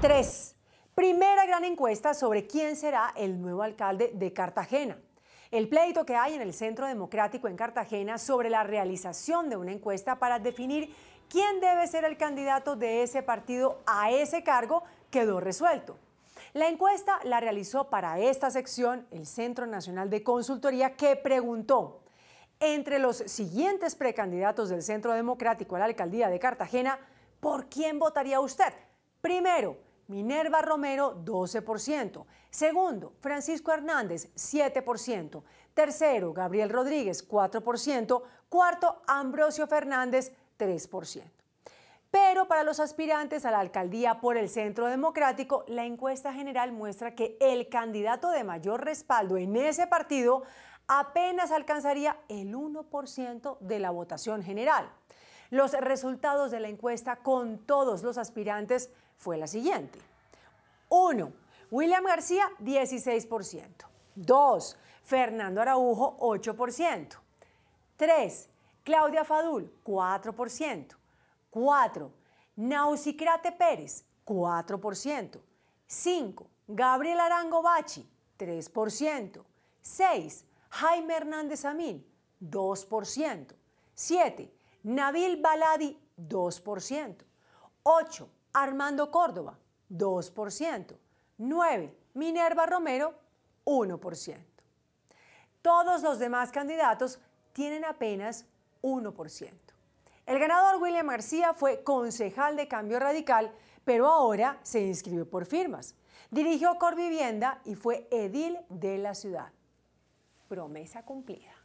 3. Primera gran encuesta sobre quién será el nuevo alcalde de Cartagena. El pleito que hay en el Centro Democrático en Cartagena sobre la realización de una encuesta para definir quién debe ser el candidato de ese partido a ese cargo quedó resuelto. La encuesta la realizó para esta sección el Centro Nacional de Consultoría que preguntó, entre los siguientes precandidatos del Centro Democrático a la alcaldía de Cartagena, ¿por quién votaría usted? Primero, Minerva Romero, 12%. Segundo, Francisco Hernández, 7%. Tercero, Gabriel Rodríguez, 4%. Cuarto, Ambrosio Fernández, 3%. Pero para los aspirantes a la alcaldía por el Centro Democrático, la encuesta general muestra que el candidato de mayor respaldo en ese partido apenas alcanzaría el 1% de la votación general. Los resultados de la encuesta con todos los aspirantes fue la siguiente. 1. William García, 16%. 2. Fernando Araujo, 8%. 3. Claudia Fadul, 4%. 4. Nausicrate Pérez, 4%. 5. Gabriel Arango Bachi, 3%. 6. Jaime Hernández Amín, 2%. 7. Nabil Baladi, 2%. 8. Armando Córdoba, 2%. 9. Minerva Romero, 1%. Todos los demás candidatos tienen apenas 1%. El ganador William García fue concejal de Cambio Radical, pero ahora se inscribió por firmas. Dirigió Corvivienda y fue edil de la ciudad. Promesa cumplida.